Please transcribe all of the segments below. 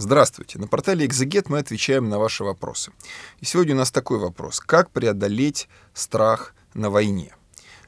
Здравствуйте. На портале «Экзегет» мы отвечаем на ваши вопросы. И сегодня у нас такой вопрос. Как преодолеть страх на войне?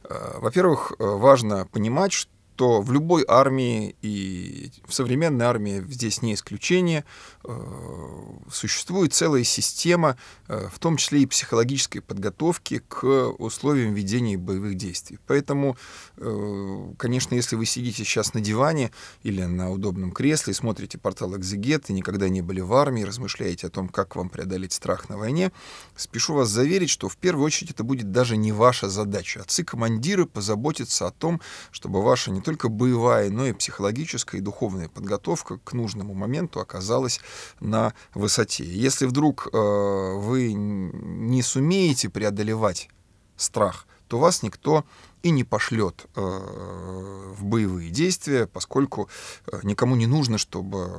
Э, во-первых, э, важно понимать, что в любой армии и в современной армии здесь не исключение. Э, существует целая система, э, в том числе и психологической подготовки к условиям ведения боевых действий. Поэтому, э, конечно, если вы сидите сейчас на диване или на удобном кресле, и смотрите портал «Экзегет» и никогда не были в армии, размышляете о том, как вам преодолеть страх на войне, спешу вас заверить, что в первую очередь это будет даже не ваша задача. Отцы-командиры а позаботятся о том, чтобы ваша не только боевая, но и психологическая и духовная подготовка к нужному моменту оказалась на высоте. Если вдруг э, вы не сумеете преодолевать страх, то вас никто и не пошлет э, в боевые действия, поскольку э, никому не нужно, чтобы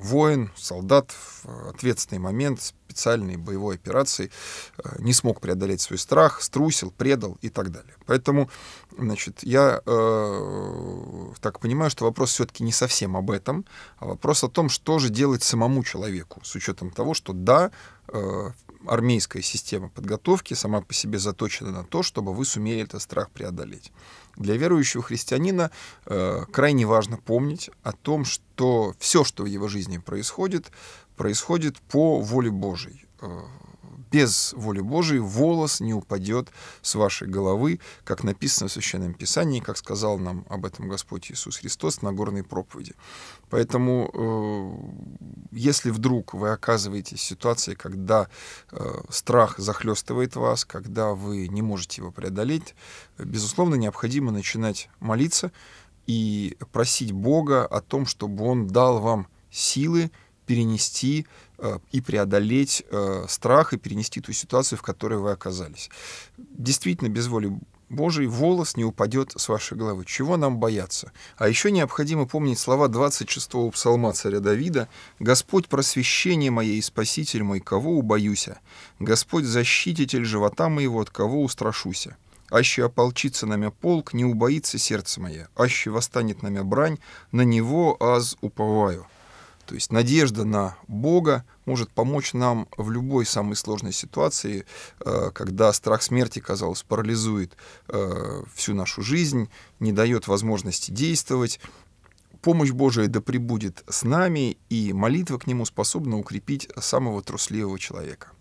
воин, солдат в ответственный момент специальной боевой операции не смог преодолеть свой страх, струсил, предал и так далее. Поэтому, значит, я так понимаю, что вопрос все-таки не совсем об этом, а вопрос о том, что же делать самому человеку, с учетом того, что да, э, армейская система подготовки сама по себе заточена на то, чтобы вы сумели этот страх преодолеть. Для верующего христианина э, крайне важно помнить о том, что все, что в его жизни происходит, происходит по воле Божьей. Э, без воли Божией волос не упадет с вашей головы, как написано в Священном Писании, как сказал нам об этом Господь Иисус Христос на горной проповеди. Поэтому, э, если вдруг вы оказываетесь в ситуации, когда э, страх захлестывает вас, когда вы не можете его преодолеть, безусловно, необходимо начинать молиться и просить Бога о том, чтобы Он дал вам силы перенести э, и преодолеть э, страх и перенести ту ситуацию, в которой вы оказались. Действительно, без воли Божий волос не упадет с вашей головы. Чего нам бояться? А еще необходимо помнить слова 26-го псалма царя Давида «Господь просвещение мое и спаситель мой, кого убоюся? Господь защититель живота моего, от кого устрашуся?» Аще ополчится на меня полк, не убоится сердце мое, аще восстанет на меня брань, на него аз уповаю. То есть надежда на Бога может помочь нам в любой самой сложной ситуации, э, когда страх смерти, казалось, парализует э, всю нашу жизнь, не дает возможности действовать. Помощь Божия да пребудет с нами, и молитва к Нему способна укрепить самого трусливого человека.